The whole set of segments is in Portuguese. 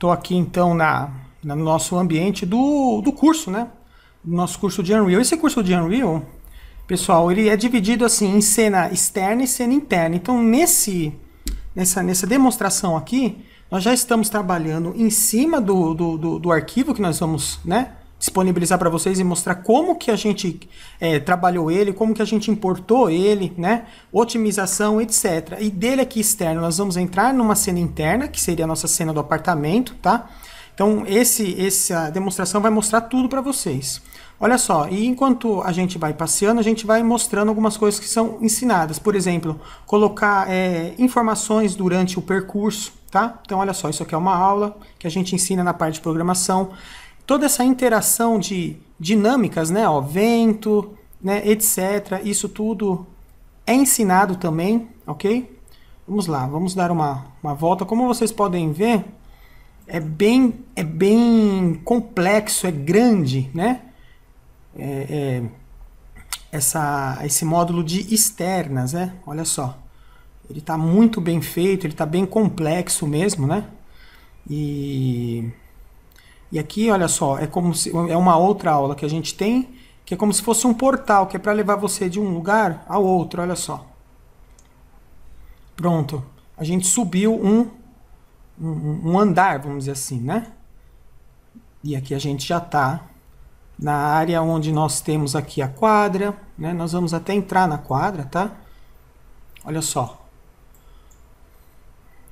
Estou aqui então na, no nosso ambiente do, do curso, né? Nosso curso de Unreal. Esse curso de Unreal, pessoal, ele é dividido assim em cena externa e cena interna. Então, nesse, nessa, nessa demonstração aqui, nós já estamos trabalhando em cima do, do, do, do arquivo que nós vamos né, disponibilizar para vocês e mostrar como que a gente é, trabalhou ele, como que a gente importou ele, né? Otimização, etc. E dele aqui externo, nós vamos entrar numa cena interna, que seria a nossa cena do apartamento, tá? Então, esse, essa demonstração vai mostrar tudo para vocês. Olha só, e enquanto a gente vai passeando, a gente vai mostrando algumas coisas que são ensinadas. Por exemplo, colocar é, informações durante o percurso, tá? Então, olha só, isso aqui é uma aula que a gente ensina na parte de programação toda essa interação de dinâmicas, né, ó, vento, né, etc. Isso tudo é ensinado também, ok? Vamos lá, vamos dar uma, uma volta. Como vocês podem ver, é bem, é bem complexo, é grande, né? É, é, essa, esse módulo de externas, né? Olha só, ele está muito bem feito, ele está bem complexo mesmo, né? E e aqui, olha só, é como se é uma outra aula que a gente tem, que é como se fosse um portal, que é para levar você de um lugar ao outro, olha só. Pronto. A gente subiu um, um, um andar, vamos dizer assim, né? E aqui a gente já está na área onde nós temos aqui a quadra, né? Nós vamos até entrar na quadra, tá? Olha só.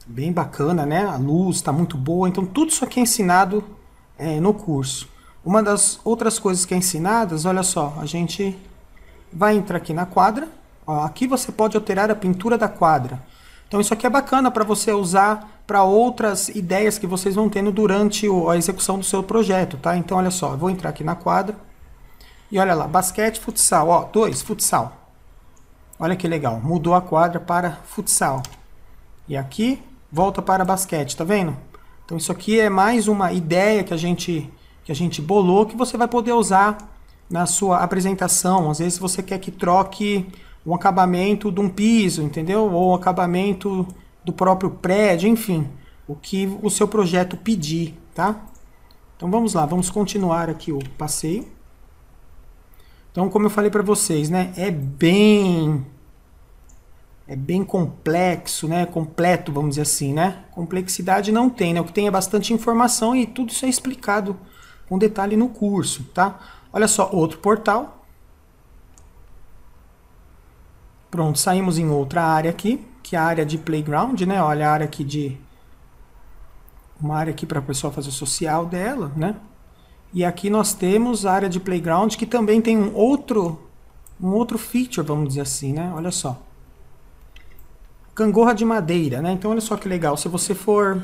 Bem bacana, né? A luz está muito boa. Então, tudo isso aqui é ensinado é, no curso. Uma das outras coisas que é ensinadas, olha só, a gente vai entrar aqui na quadra. Ó, aqui você pode alterar a pintura da quadra. Então isso aqui é bacana para você usar para outras ideias que vocês vão tendo durante a execução do seu projeto, tá? Então olha só, eu vou entrar aqui na quadra e olha lá, basquete, futsal, ó, dois, futsal. Olha que legal, mudou a quadra para futsal. E aqui volta para basquete, tá vendo? Então isso aqui é mais uma ideia que a gente que a gente bolou que você vai poder usar na sua apresentação. Às vezes você quer que troque o acabamento de um piso, entendeu? Ou o acabamento do próprio prédio, enfim, o que o seu projeto pedir, tá? Então vamos lá, vamos continuar aqui o passeio. Então, como eu falei para vocês, né, é bem é bem complexo, né? Completo, vamos dizer assim, né? Complexidade não tem, né? O que tem é bastante informação e tudo isso é explicado com detalhe no curso, tá? Olha só, outro portal. Pronto, saímos em outra área aqui, que é a área de playground, né? Olha a área aqui de uma área aqui para a pessoa fazer o social dela, né? E aqui nós temos a área de playground que também tem um outro um outro feature, vamos dizer assim, né? Olha só. Gangorra de madeira, né? Então olha só que legal. Se você for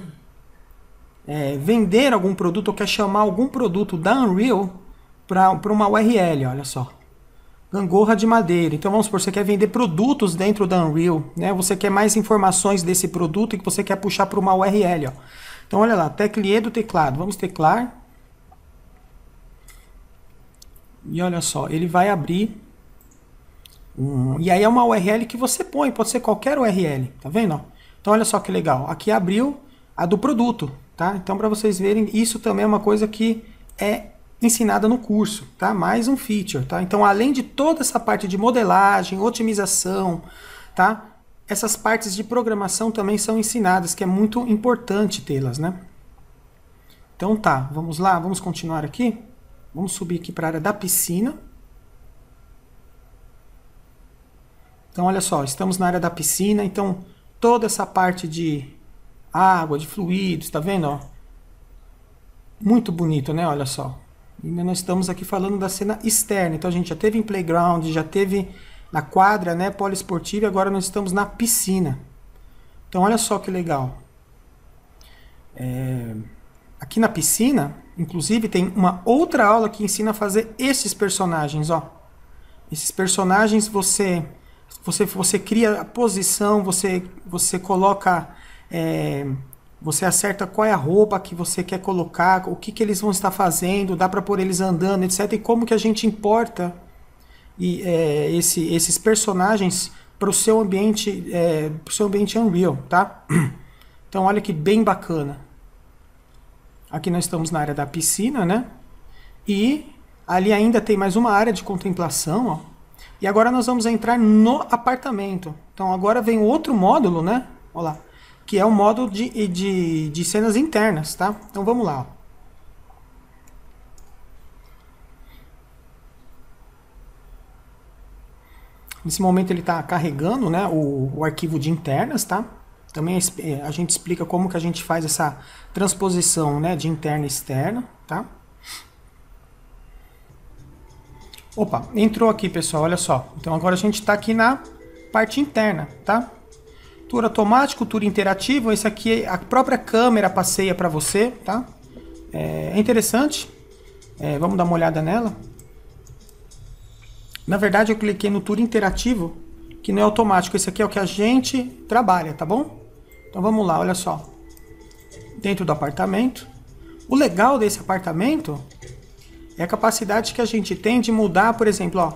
é, vender algum produto ou quer chamar algum produto da Unreal para uma URL, olha só. Gangorra de madeira. Então vamos supor, você quer vender produtos dentro da Unreal, né? Você quer mais informações desse produto e que você quer puxar para uma URL, ó. Então olha lá, teclier do teclado. Vamos teclar. E olha só, ele vai abrir um, e aí é uma URL que você põe, pode ser qualquer URL, tá vendo? Então olha só que legal, aqui abriu a do produto, tá? Então para vocês verem, isso também é uma coisa que é ensinada no curso, tá? Mais um feature, tá? Então além de toda essa parte de modelagem, otimização, tá? Essas partes de programação também são ensinadas, que é muito importante tê-las, né? Então tá, vamos lá, vamos continuar aqui. Vamos subir aqui para a área da piscina. Então, olha só, estamos na área da piscina, então toda essa parte de água, de fluidos, tá vendo? Ó? Muito bonito, né? Olha só. Ainda nós estamos aqui falando da cena externa. Então a gente já teve em playground, já teve na quadra, né, poliesportiva, e agora nós estamos na piscina. Então olha só que legal. É... Aqui na piscina, inclusive, tem uma outra aula que ensina a fazer esses personagens, ó. Esses personagens você você, você cria a posição, você, você coloca. É, você acerta qual é a roupa que você quer colocar, o que, que eles vão estar fazendo, dá para pôr eles andando, etc. E como que a gente importa e, é, esse, esses personagens para o seu ambiente, é, pro seu ambiente Unreal, tá? Então olha que bem bacana. Aqui nós estamos na área da piscina, né? E ali ainda tem mais uma área de contemplação, ó. E agora nós vamos entrar no apartamento. Então agora vem outro módulo, né? Olha lá. Que é o módulo de, de, de cenas internas, tá? Então vamos lá. Ó. Nesse momento ele está carregando né, o, o, arquivo de internas, tá? Também a, eh, a gente explica como que a gente faz essa transposição né, de interna e externa, tá? Opa, entrou aqui, pessoal, olha só. Então agora a gente está aqui na parte interna, tá? Tour automático, tour interativo, esse aqui a própria câmera passeia para você, tá? É, é interessante, é, vamos dar uma olhada nela. Na verdade eu cliquei no tour interativo, que não é automático, esse aqui é o que a gente trabalha, tá bom? Então vamos lá, olha só. Dentro do apartamento. O legal desse apartamento é a capacidade que a gente tem de mudar, por exemplo, ó,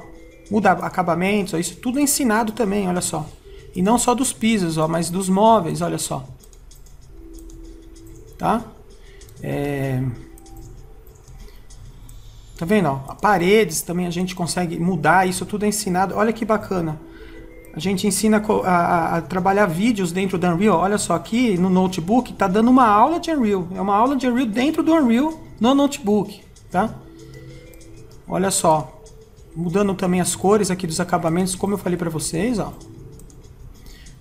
mudar acabamentos, ó, isso tudo é ensinado também, olha só. E não só dos pisos, ó, mas dos móveis, olha só. Tá? É... Tá vendo? Ó? Paredes também a gente consegue mudar, isso tudo é ensinado. Olha que bacana. A gente ensina a, a, a trabalhar vídeos dentro do Unreal. Olha só, aqui no notebook tá dando uma aula de Unreal. É uma aula de Unreal dentro do Unreal no notebook, tá? Olha só, mudando também as cores aqui dos acabamentos, como eu falei para vocês, ó.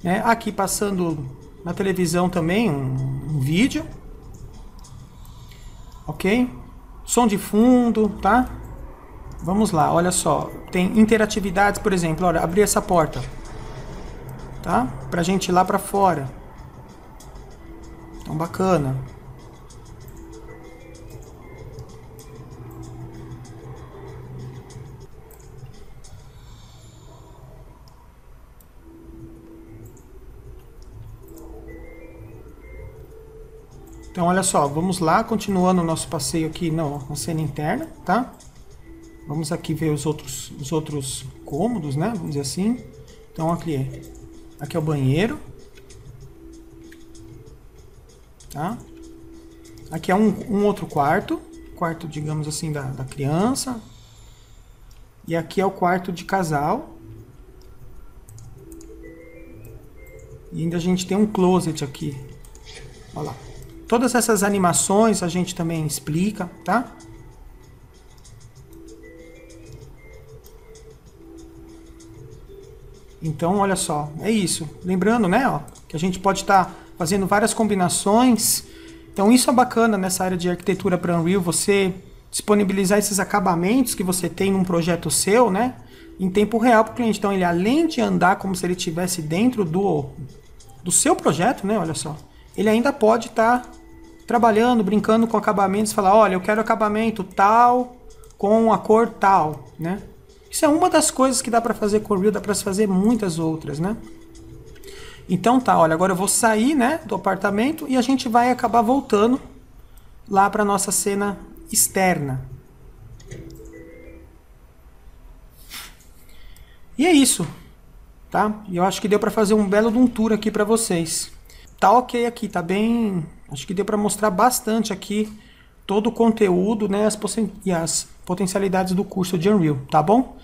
É, aqui passando na televisão também um, um vídeo, ok? Som de fundo, tá? Vamos lá, olha só, tem interatividades, por exemplo, olha, abrir essa porta, tá? Pra gente ir lá pra fora. Então, bacana. Então, olha só, vamos lá, continuando o nosso passeio aqui não, na cena interna, tá? Vamos aqui ver os outros, os outros cômodos, né? Vamos dizer assim. Então, aqui é, aqui é o banheiro. Tá? Aqui é um, um outro quarto. Quarto, digamos assim, da, da criança. E aqui é o quarto de casal, E ainda a gente tem um closet aqui. Olha lá. Todas essas animações a gente também explica, tá? Então, olha só, é isso. Lembrando, né, ó, que a gente pode estar tá fazendo várias combinações. Então, isso é bacana nessa área de arquitetura para Unreal, você disponibilizar esses acabamentos que você tem num projeto seu, né, em tempo real para o cliente. Então, ele além de andar como se ele estivesse dentro do, do seu projeto, né, olha só, ele ainda pode estar tá trabalhando, brincando com acabamentos, falar, olha, eu quero acabamento tal com a cor tal, né? Isso é uma das coisas que dá para fazer com o Real, dá para fazer muitas outras, né? Então tá, olha, agora eu vou sair, né, do apartamento e a gente vai acabar voltando lá para nossa cena externa. E é isso, tá? Eu acho que deu para fazer um belo de um tour aqui para vocês. Tá ok aqui, tá bem Acho que deu para mostrar bastante aqui todo o conteúdo né, as e as potencialidades do curso de Unreal, tá bom?